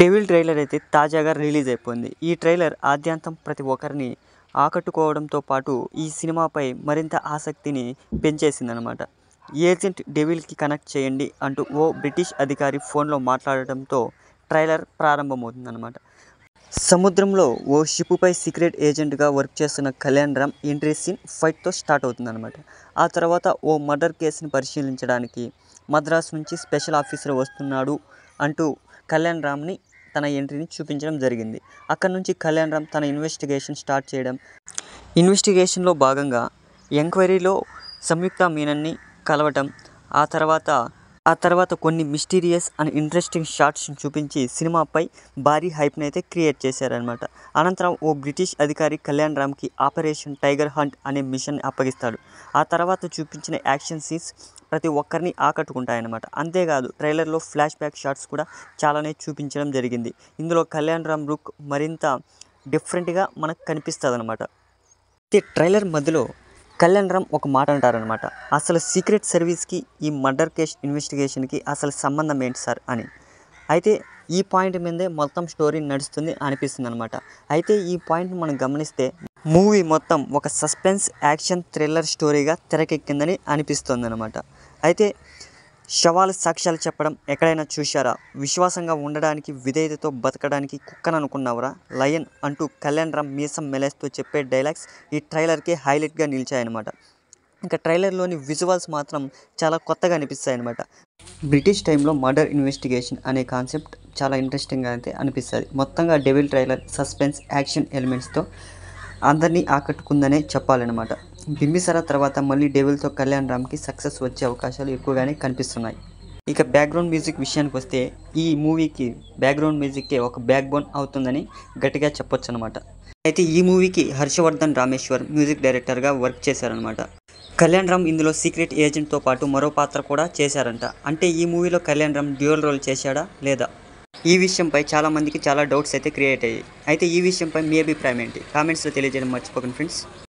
devil trailer అయితే తాజాగా release అయిపోయింది ఈ ట్రైలర్ ఆద్యాంతం ప్రతి ఒక్కరిని ఆకట్టుకోవడంతో పాటు ఈ సినిమాపై మరింత ఆసక్తిని పెంచేసిందనమాట ఏజెంట్ డెవిల్కి కనెక్ట్ చేయండి అంటూ ఓ బ్రిటిష్ అధికారి ఫోన్లో మాట్లాడటంతో ట్రైలర్ ప్రారంభమవుతుందనమాట సముద్రంలో ఓ షిప్పుపై సీక్రెట్ ఏజెంట్గా వర్క్ చేస్తున్న కళ్యాణ్ రామ్ ఎంట్రీ సీన్ ఫైట్తో స్టార్ట్ అవుతుందన్నమాట ఆ తర్వాత ఓ మర్డర్ కేసుని పరిశీలించడానికి మద్రాసు నుంచి స్పెషల్ ఆఫీసర్ వస్తున్నాడు అంటూ కళ్యాణ్ రామ్ని తన ఎంట్రీని చూపించడం జరిగింది అక్కడ నుంచి కళ్యాణ్ రామ్ తన ఇన్వెస్టిగేషన్ స్టార్ట్ చేయడం ఇన్వెస్టిగేషన్లో భాగంగా ఎంక్వైరీలో సంయుక్త మీనన్ని కలవటం ఆ తర్వాత ఆ తర్వాత కొన్ని మిస్టీరియస్ అండ్ ఇంట్రెస్టింగ్ షార్ట్స్ చూపించి సినిమాపై భారీ హైప్ని అయితే క్రియేట్ చేశారనమాట అనంతరం ఓ బ్రిటిష్ అధికారి కళ్యాణ్ రామ్కి ఆపరేషన్ టైగర్ హంట్ అనే మిషన్ అప్పగిస్తాడు ఆ తర్వాత చూపించిన యాక్షన్ సీన్స్ ప్రతి ఒక్కరిని ఆకట్టుకుంటాయన్నమాట అంతేకాదు ట్రైలర్లో ఫ్లాష్ బ్యాక్ షాట్స్ కూడా చాలానే చూపించడం జరిగింది ఇందులో కళ్యాణ్ రామ్ లుక్ మరింత డిఫరెంట్గా మనకు కనిపిస్తుంది అనమాట ట్రైలర్ మధ్యలో కళ్యాణ్ రామ్ ఒక మాట అంటారనమాట అసలు సీక్రెట్ సర్వీస్కి ఈ మర్డర్ కేస్ ఇన్వెస్టిగేషన్కి అసలు సంబంధం ఏంటి సార్ అని అయితే ఈ పాయింట్ మీదే మొత్తం స్టోరీ నడుస్తుంది అనిపిస్తుంది అనమాట అయితే ఈ పాయింట్ మనం గమనిస్తే మూవీ మొత్తం ఒక సస్పెన్స్ యాక్షన్ థ్రిల్లర్ స్టోరీగా తెరకెక్కిందని అనమాట అయితే శవాలు సాక్ష్యాలు చెప్పడం ఎక్కడైనా చూశారా విశ్వాసంగా ఉండడానికి విధేయతతో బతకడానికి కుక్కననుకున్నావురా లయన్ అంటూ కళ్యాణ్ రామ్ మీసం మెలేస్తో చెప్పే డైలాగ్స్ ఈ ట్రైలర్కి హైలైట్గా నిలిచాయన్నమాట ఇంకా ట్రైలర్లోని విజువల్స్ మాత్రం చాలా కొత్తగా అనిపిస్తాయన్నమాట బ్రిటిష్ టైంలో మర్డర్ ఇన్వెస్టిగేషన్ అనే కాన్సెప్ట్ చాలా ఇంట్రెస్టింగ్గా అయితే అనిపిస్తుంది మొత్తంగా డెవిల్ ట్రైలర్ సస్పెన్స్ యాక్షన్ ఎలిమెంట్స్తో అందరినీ ఆకట్టుకుందనే చెప్పాలన్నమాట బింబిసార తర్వాత మళ్ళీ డేవిల్తో కళ్యాణ్ రామ్కి సక్సెస్ వచ్చే అవకాశాలు ఎక్కువగానే కనిపిస్తున్నాయి ఇక బ్యాక్గ్రౌండ్ మ్యూజిక్ విషయానికి వస్తే ఈ మూవీకి బ్యాక్గ్రౌండ్ మ్యూజిక్కే ఒక బ్యాక్ బోన్ అవుతుందని గట్టిగా చెప్పొచ్చు అనమాట అయితే ఈ మూవీకి హర్షవర్ధన్ రామేశ్వర్ మ్యూజిక్ డైరెక్టర్గా వర్క్ చేశారనమాట కళ్యాణ్ రామ్ ఇందులో సీక్రెట్ ఏజెంట్తో పాటు మరో పాత్ర కూడా చేశారంట అంటే ఈ మూవీలో కళ్యాణ్ రామ్ డ్యూయల్ రోల్ చేశాడా లేదా ఈ విషయంపై చాలా మందికి చాలా డౌట్స్ అయితే క్రియేట్ అయ్యాయి అయితే ఈ విషయంపై మీ అభిప్రాయం ఏంటి కామెంట్స్లో తెలియజేయడం మర్చిపోకండి ఫ్రెండ్స్